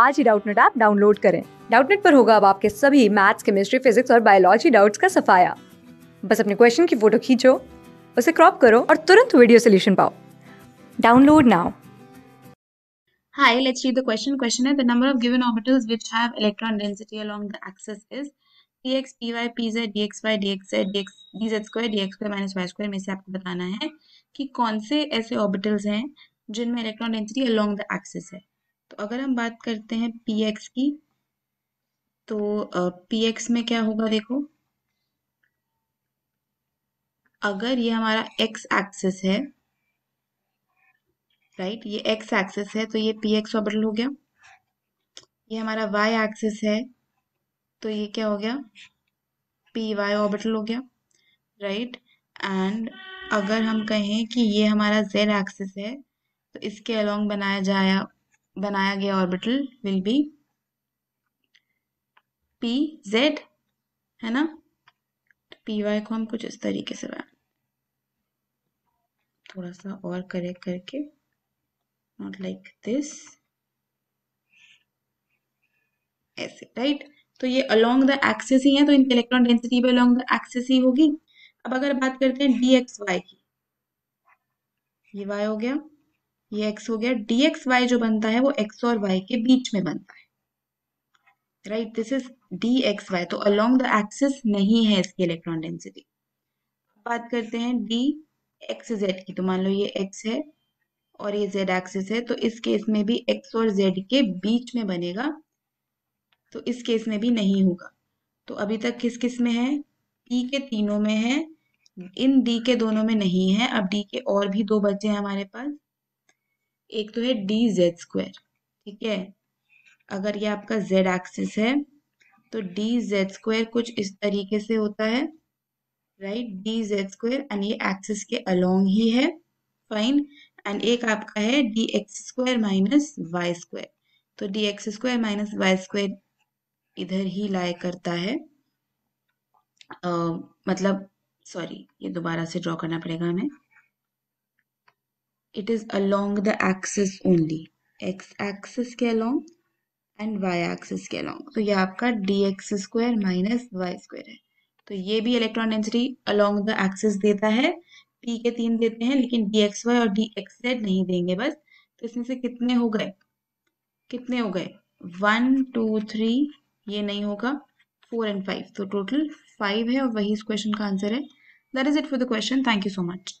आज ही Doubtnut app download करें डाउटनेट पर होगा अब आपके सभी मैथ्स केमिस्ट्री फिजिक्स और बायोलॉजी डाउट्स का सफाया बस अपने क्वेश्चन की फोटो खींचो उसे क्रॉप करो और तुरंत वीडियो सोल्यूशन पाओ download now Hi, let's read the question. Question is the number of given orbitals which have electron density along the axis is px, py, pz, dxy, dxz, dx, dz square, dx square minus y square में से आपको बताना है कि कौन से ऐसे orbitals हैं जिनमें electron density along the axis है अगर हम बात करते हैं पी एक्स की तो पी एक्स में क्या होगा देखो अगर ये हमारा एक्स एक्सेस है राइट ये एक्स एक्सेस है तो ये पी एक्स ऑर्बिटल हो गया ये हमारा वाई एक्सेस है तो ये क्या हो गया पी वाई ऑर्बिटल हो गया राइट एंड अगर हम कहें कि ये हमारा जेड एक्सेस है तो इसके अलोंग बनाया जाया बनाया गया orbital will be P Z है ना पी तो वाई को हम कुछ इस तरीके से बनाए थोड़ा सा और करेक्ट करके नॉट लाइक दिस ऐसे राइट तो ये अलोंग द एक्सिस ही है तो इनकी इलेक्ट्रॉन डेंसिटी भी अलोंग द एक्सिस ही होगी अब अगर बात करते हैं डी एक्स वाई की ये वाई हो गया ये x हो गया dx y जो बनता है वो x और y के बीच में बनता है right this is D X Y तो अलोंग द एक्सिस नहीं है इसकी इलेक्ट्रॉन डेंसिटी बात करते हैं डी एक्स जेड की तो मान लो ये एक्स है और ये जेड एक्सिस है तो इस केस में भी एक्स और जेड के बीच में बनेगा तो इस केस में भी नहीं होगा तो अभी तक किस किस में है पी के तीनों में है इन डी के दोनों में नहीं है अब डी के और भी दो बचे हैं हमारे पास एक तो है डी जेड स्क्वायर ठीक है अगर ये आपका जेड एक्सिस है तो डी जेड स्क्वायर कुछ इस तरीके से होता है right D Z square and ये एक्सिस के अलोंग ही है फाइन एंड एक आपका है D X square minus Y square तो D X square minus Y square इधर ही लाए करता है uh, मतलब सॉरी ये दोबारा से ड्रॉ करना पड़ेगा हमें it is along the axis only x axis के along एंड y axis के along तो so, ये आपका D X square minus Y square है तो ये भी electron density along the axis देता है पी के तीन देते हैं लेकिन डी एक्स वाई और डी एक्स जेड नहीं देंगे बस तो इसमें से कितने हो गए कितने हो गए वन टू थ्री ये नहीं होगा फोर एंड फाइव तो टोटल फाइव है और वही इस क्वेश्चन का आंसर है that is it for the question thank you so much